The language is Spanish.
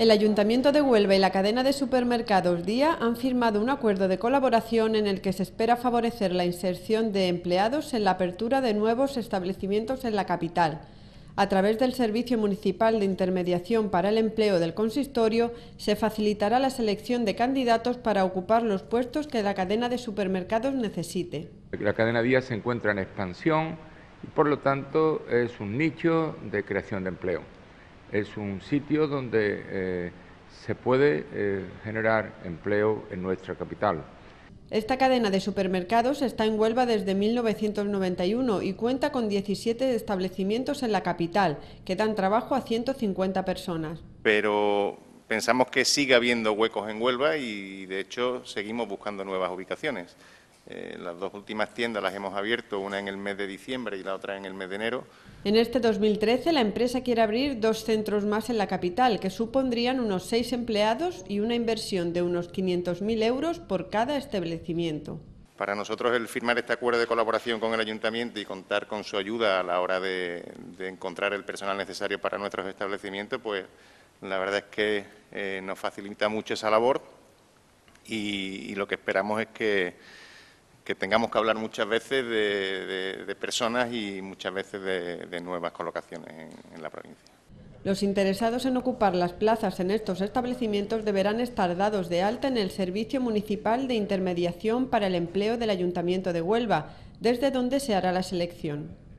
El Ayuntamiento de Huelva y la cadena de supermercados Día han firmado un acuerdo de colaboración en el que se espera favorecer la inserción de empleados en la apertura de nuevos establecimientos en la capital. A través del Servicio Municipal de Intermediación para el Empleo del Consistorio se facilitará la selección de candidatos para ocupar los puestos que la cadena de supermercados necesite. La cadena Día se encuentra en expansión y por lo tanto es un nicho de creación de empleo es un sitio donde eh, se puede eh, generar empleo en nuestra capital. Esta cadena de supermercados está en Huelva desde 1991 y cuenta con 17 establecimientos en la capital, que dan trabajo a 150 personas. Pero pensamos que sigue habiendo huecos en Huelva y de hecho seguimos buscando nuevas ubicaciones. Eh, las dos últimas tiendas las hemos abierto, una en el mes de diciembre y la otra en el mes de enero. En este 2013, la empresa quiere abrir dos centros más en la capital, que supondrían unos seis empleados y una inversión de unos 500.000 euros por cada establecimiento. Para nosotros el firmar este acuerdo de colaboración con el ayuntamiento y contar con su ayuda a la hora de, encontrar el personal necesario para nuestros establecimientos, pues la verdad es que eh, nos facilita mucho esa labor y lo que esperamos es que que tengamos que hablar muchas veces de, personas y muchas veces de, nuevas colocaciones en la provincia. Los interesados en ocupar las plazas en estos establecimientos deberán estar dados de alta en el Servicio Municipal de Intermediación para el Empleo del Ayuntamiento de Huelva, desde donde se hará la selección.